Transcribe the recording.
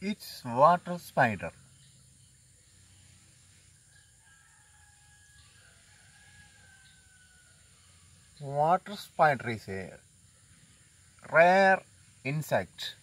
It's water spider. Water spider is a rare insect.